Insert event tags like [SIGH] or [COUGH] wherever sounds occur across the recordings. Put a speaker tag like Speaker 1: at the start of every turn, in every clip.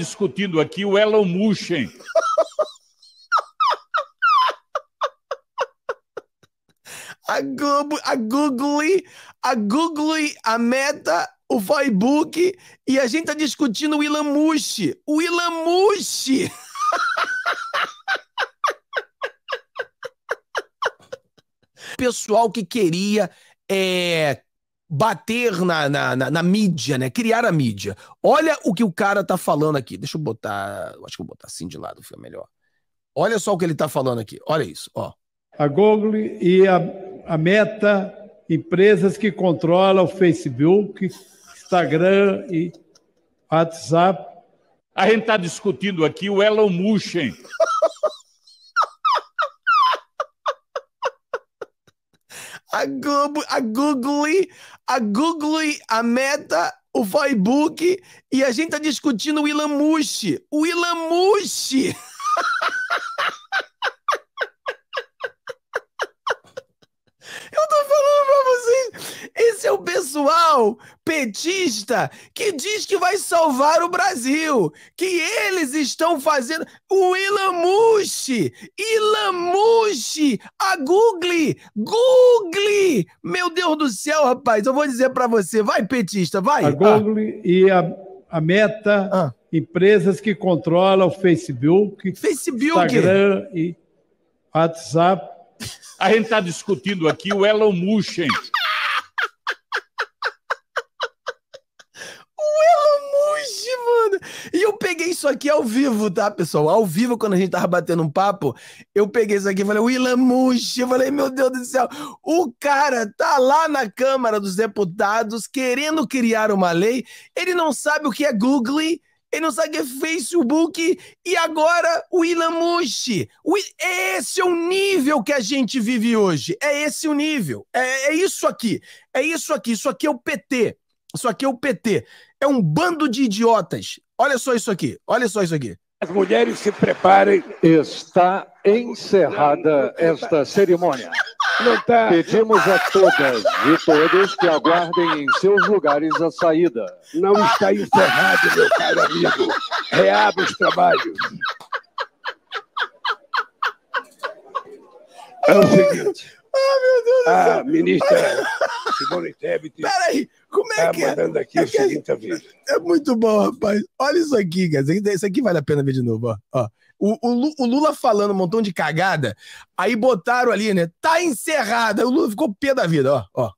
Speaker 1: discutindo aqui o Elon Musk.
Speaker 2: a Google, a Google, a a Meta, o Facebook e a gente tá discutindo o Elon Musk. O Elon Musk. [LAUGHS] Pessoal que queria é, bater na, na, na, na, mídia, né? Criar a mídia. Olha o que o cara tá falando aqui. Deixa eu botar. Acho que vou botar assim de lado, fica melhor. Olha só o que ele tá falando aqui. Olha isso, ó. A Google e a, a Meta, empresas que controlam
Speaker 1: o Facebook, Instagram e WhatsApp. A gente está discutindo aqui o Elon Musk [LAUGHS]
Speaker 2: a Google, a Google, a Google, a Meta, o Facebook e a gente tá discutindo o Ilan Mushi. O Mushi! [LAUGHS] pessoal petista que diz que vai salvar o Brasil, que eles estão fazendo. O Ilamushi! Ilamushi! A Google! Google! Meu Deus do céu, rapaz, eu vou dizer para você, vai petista, vai! A Google
Speaker 1: ah. e a, a Meta, ah.
Speaker 2: empresas
Speaker 1: que controlam o Facebook, Facebook. Instagram e WhatsApp. A gente está discutindo aqui o Elon Musk,
Speaker 2: peguei isso aqui ao vivo, tá, pessoal? Ao vivo, quando a gente tava batendo um papo, eu peguei isso aqui e falei, Willam Muxi, eu falei, meu Deus do céu, o cara tá lá na Câmara dos Deputados querendo criar uma lei, ele não sabe o que é Google, ele não sabe o que é Facebook, e agora o Willam É Esse é o nível que a gente vive hoje, é esse o nível, é, é isso aqui, é isso aqui, isso aqui é o PT. Isso aqui é o PT. É um bando de idiotas Olha só isso aqui, olha só isso aqui. As
Speaker 1: mulheres se preparem. Está encerrada esta cerimônia. Tá. Pedimos a todas e todos que aguardem em seus lugares a saída. Não está encerrado, meu caro amigo. Reabre os trabalhos. É o seguinte a ah, ministra Simone Tebet
Speaker 2: Peraí, como é tá que é? mandando aqui é o seguinte aviso. É muito bom, rapaz. Olha isso aqui, cara. Isso aqui vale a pena ver de novo, ó. ó. O, o, o, Lula falando um montão de cagada, aí botaram ali, né? Tá encerrada. O Lula ficou pé da vida, ó. ó.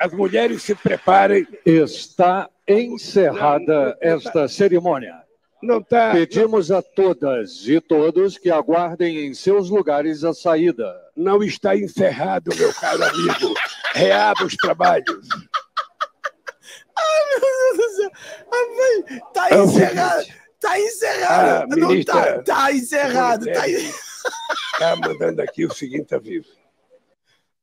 Speaker 2: As mulheres se
Speaker 1: preparem. Está encerrada não, não esta
Speaker 2: cerimônia. Não
Speaker 1: tá. Pedimos não. a todas e todos que aguardem em seus lugares a saída. Não está encerrado, meu caro amigo. Reaba os trabalhos.
Speaker 2: Ai, meu Deus do céu. Amém. Tá é encerrado. Tá encerrado. Ah, Não, tá. ministra, tá, encerrado. Tá,
Speaker 1: tá mandando aqui o seguinte aviso.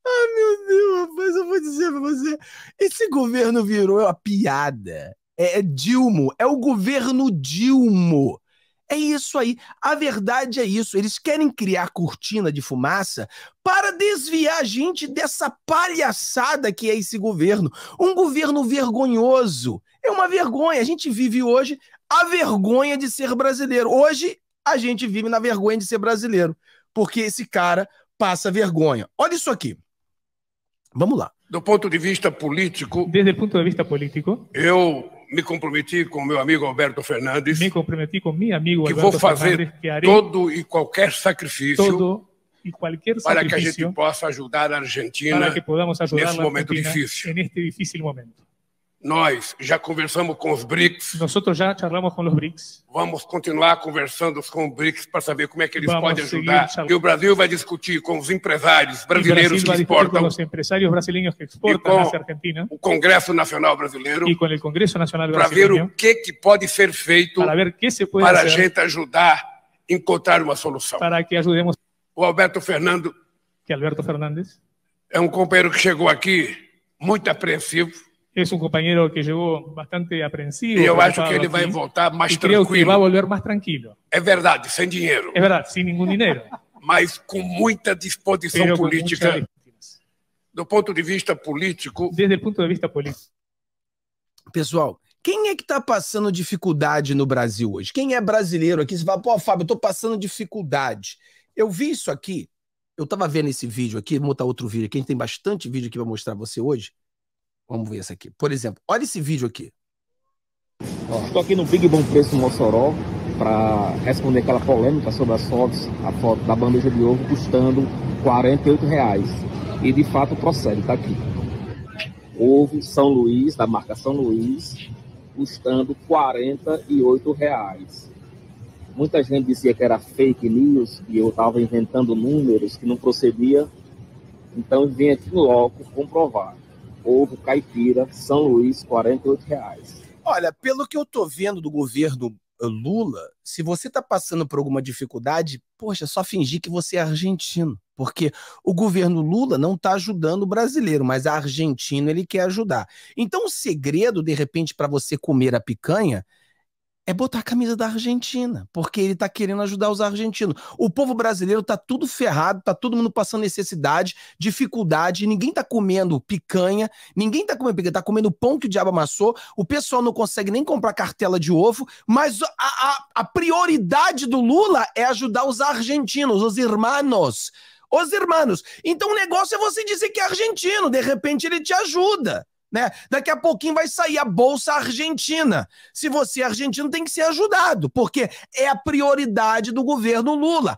Speaker 2: Ah, meu Deus, rapaz, eu vou dizer pra você. Esse governo virou uma piada. É, é Dilmo, é o governo Dilmo. É isso aí. A verdade é isso. Eles querem criar cortina de fumaça para desviar a gente dessa palhaçada que é esse governo. Um governo vergonhoso. É uma vergonha. A gente vive hoje a vergonha de ser brasileiro. Hoje a gente vive na vergonha de ser brasileiro, porque esse cara passa vergonha. Olha isso aqui. Vamos lá. Do ponto de vista político. Desde
Speaker 1: o ponto de vista político. Eu me comprometi com meu amigo Alberto Fernandes. Me comprometi com meu amigo Alberto Fernandes. que vou fazer que que todo e qualquer sacrifício todo e qualquer sacrifício para que a gente possa ajudar a Argentina para que podamos ajudar nesse momento difícil. En este difícil momento. Nós já conversamos com os BRICS. Nosotros já charlamos con los BRICS. Vamos continuar conversando com os BRICS para saber como é que eles Vamos podem ajudar. E o Brasil vai discutir com os empresários brasileiros que exportam. Com os empresários brasileiros que exportam Argentina. O Congresso Nacional Brasileiro. E com o Congresso Nacional Brasileiro. Para ver o que que pode ser feito. Para ver que se pode Para a gente ajudar a encontrar uma solução. Para que ajudemos. O Alberto Fernando. Que Alberto Fernandes. É um companheiro que chegou aqui muito apreensivo es un compañero que chegou bastante apreensivo. E eu acho que ele vai voltar mais tranquilo. Ele que vai voltar mais tranquilo. É verdade, sem dinheiro. É verdade, sem nenhum dinheiro. [LAUGHS] Mas com muita disposição política. Do ponto de vista político. Desde o ponto de vista político.
Speaker 2: Pessoal, quem é que está passando dificuldade no Brasil hoje? Quem é brasileiro aqui? Você fala, pô, Fábio, eu estou passando dificuldade. Eu vi isso aqui, eu estava vendo esse vídeo aqui, vou botar outro vídeo aqui, a gente tem bastante vídeo aqui para mostrar você hoje. Vamos ver isso aqui. Por exemplo, olha esse vídeo aqui. Estou aqui no Big Bom Preço Mossoró para responder aquela polêmica sobre as fotos, a foto da bandeja de ovo custando R$ reais. E de fato procede, está aqui. Ovo São Luís, da marca São Luís, custando R$ reais.
Speaker 3: Muita gente dizia que era fake news e eu estava inventando números que não procedia. Então vim aqui logo comprovar ovo caipira,
Speaker 2: São Luís, R$ reais. Olha, pelo que eu tô vendo do governo eh, Lula, se você tá passando por alguma dificuldade, poxa, é só fingir que você é argentino. Porque o governo Lula não tá ajudando o brasileiro, mas a argentino ele quer ajudar. Então o segredo, de repente, para você comer a picanha é botar a camisa da Argentina, porque ele tá querendo ajudar os argentinos. O povo brasileiro tá tudo ferrado, tá todo mundo passando necessidade, dificuldade, ninguém tá comendo picanha, ninguém tá comendo picanha, tá comendo pão que o diabo amassou, o pessoal não consegue nem comprar cartela de ovo, mas a, a, a prioridade do Lula é ajudar os argentinos, os irmãos, os irmãos. Então o negócio é você dizer que é argentino, de repente ele te ajuda. Né? Daqui a pouquinho vai sair a Bolsa Argentina. Se você é argentino, tem que ser ajudado, porque é a prioridade do governo Lula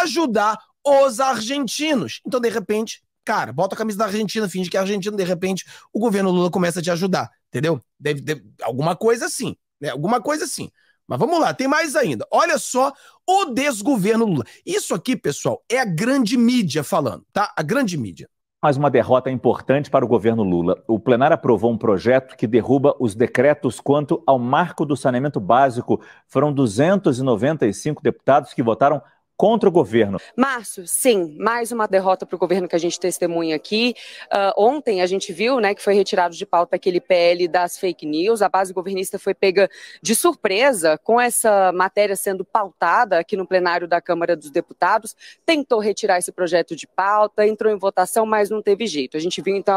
Speaker 2: ajudar os argentinos. Então, de repente, cara, bota a camisa da Argentina, finge que é argentino, de repente o governo Lula começa a te ajudar, entendeu? Deve, deve, alguma coisa assim, né? Alguma coisa assim. Mas vamos lá, tem mais
Speaker 3: ainda. Olha só o desgoverno Lula. Isso aqui, pessoal, é a grande mídia falando, tá? A grande mídia. Mais uma derrota importante para o governo Lula. O plenário aprovou um projeto que derruba os decretos quanto ao marco do saneamento básico. Foram 295 deputados que votaram contra o governo.
Speaker 4: Márcio, sim, mais uma derrota para o governo que a gente testemunha aqui. Uh, ontem a gente viu né, que foi retirado de pauta aquele PL das fake news. A base governista foi pega de surpresa com essa matéria sendo pautada aqui no plenário da Câmara dos Deputados. Tentou retirar esse projeto de pauta, entrou em votação, mas não teve jeito. A gente viu então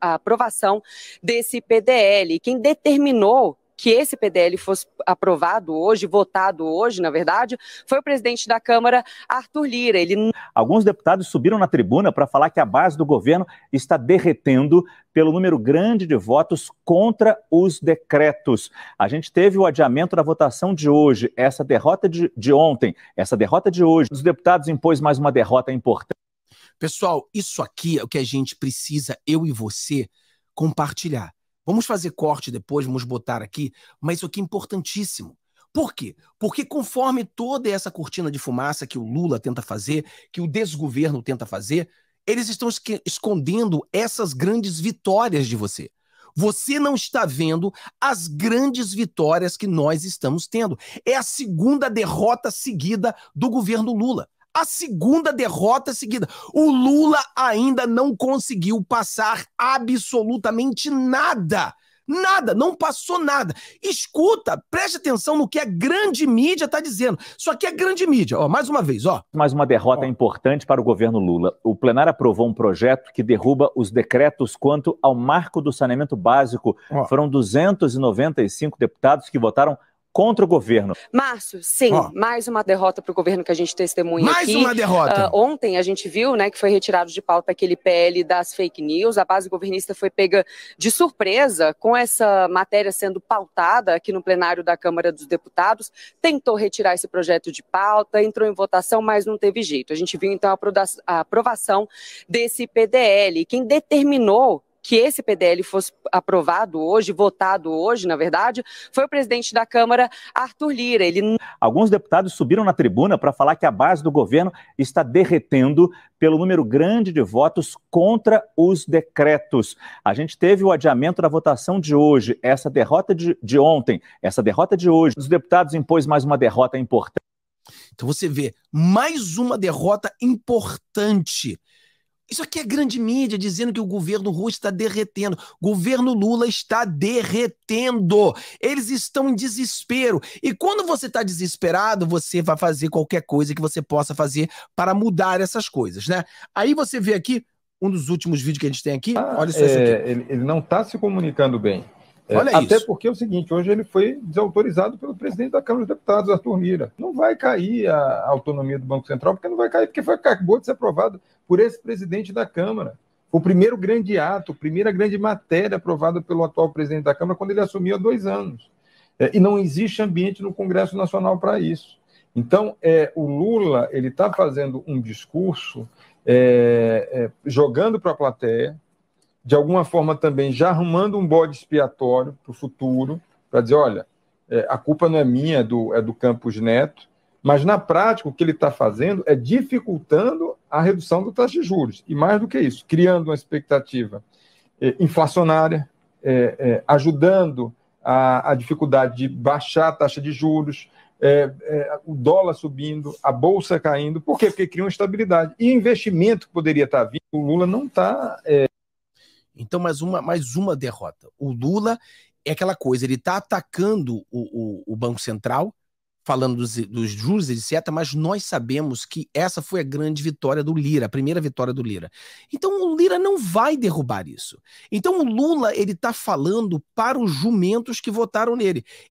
Speaker 4: a aprovação desse PDL. Quem determinou que esse PDL fosse aprovado hoje, votado hoje, na verdade, foi o presidente da Câmara, Arthur Lira. Ele...
Speaker 3: Alguns deputados subiram na tribuna para falar que a base do governo está derretendo pelo número grande de votos contra os decretos. A gente teve o adiamento da votação de hoje, essa derrota de, de ontem, essa derrota de hoje. Os deputados impôs mais uma derrota importante. Pessoal,
Speaker 2: isso aqui é o que a gente
Speaker 3: precisa, eu e você, compartilhar.
Speaker 2: Vamos fazer corte depois, vamos botar aqui, mas isso aqui é importantíssimo. Por quê? Porque conforme toda essa cortina de fumaça que o Lula tenta fazer, que o desgoverno tenta fazer, eles estão escondendo essas grandes vitórias de você. Você não está vendo as grandes vitórias que nós estamos tendo. É a segunda derrota seguida do governo Lula a segunda derrota seguida. O Lula ainda não conseguiu passar absolutamente nada.
Speaker 3: Nada, não passou nada. Escuta, preste atenção no que a grande mídia está dizendo. Isso aqui é grande mídia. Ó, mais uma vez, ó. Mais uma derrota ó. importante para o governo Lula. O plenário aprovou um projeto que derruba os decretos quanto ao marco do saneamento básico. Ó. Foram 295 deputados que votaram contra o governo.
Speaker 4: Márcio, sim, oh. mais uma derrota para o governo que a gente testemunha mais aqui. Mais uma derrota. Uh, ontem a gente viu, né, que foi retirado de pauta aquele PL das fake news. A base governista foi pega de surpresa com essa matéria sendo pautada aqui no plenário da Câmara dos Deputados. Tentou retirar esse projeto de pauta, entrou em votação, mas não teve jeito. A gente viu então a aprovação desse PDL. Quem determinou que esse PDL fosse aprovado hoje, votado hoje, na verdade, foi o presidente da Câmara, Arthur Lira. Ele...
Speaker 3: Alguns deputados subiram na tribuna para falar que a base do governo está derretendo pelo número grande de votos contra os decretos. A gente teve o adiamento da votação de hoje, essa derrota de, de ontem, essa derrota de hoje. Os deputados impôs mais uma derrota importante. Então você vê mais uma derrota importante
Speaker 2: isso aqui é grande mídia dizendo que o governo russo está derretendo. Governo Lula está derretendo. Eles estão em desespero. E quando você está desesperado, você vai fazer qualquer coisa que você possa fazer para mudar essas coisas, né? Aí
Speaker 5: você vê aqui um dos últimos vídeos que a gente tem aqui. Ah, Olha só é, isso aqui. Ele, ele não está se comunicando bem. É, até isso. porque é o seguinte, hoje ele foi desautorizado pelo presidente da Câmara dos Deputados, Arthur Lira. Não vai cair a autonomia do Banco Central, porque não vai cair, porque foi, acabou de ser aprovado por esse presidente da Câmara. O primeiro grande ato, a primeira grande matéria aprovada pelo atual presidente da Câmara quando ele assumiu há dois anos. É, e não existe ambiente no Congresso Nacional para isso. Então, é, o Lula ele está fazendo um discurso é, é jogando para a plateia, de alguma forma também já arrumando um bode expiatório para o futuro, para dizer, olha, é, a culpa não é minha, é do, é do Campos Neto, mas, na prática, o que ele está fazendo é dificultando a redução do taxa de juros. E mais do que isso, criando uma expectativa eh, inflacionária, eh, eh, ajudando a, a, dificuldade de baixar a taxa de juros, o dólar subindo, a bolsa caindo. Por quê? Porque cria uma estabilidade. E investimento que poderia estar tá vindo, o Lula não está. Então, mais uma, mais uma derrota. O
Speaker 2: Lula é aquela coisa, ele está atacando o, o, o Banco Central falando dos, dos juros, etc., mas nós sabemos que essa foi a grande vitória do Lira, a primeira vitória do Lira. Então o Lira não vai derrubar isso. Então o Lula ele está falando para os jumentos que votaram nele.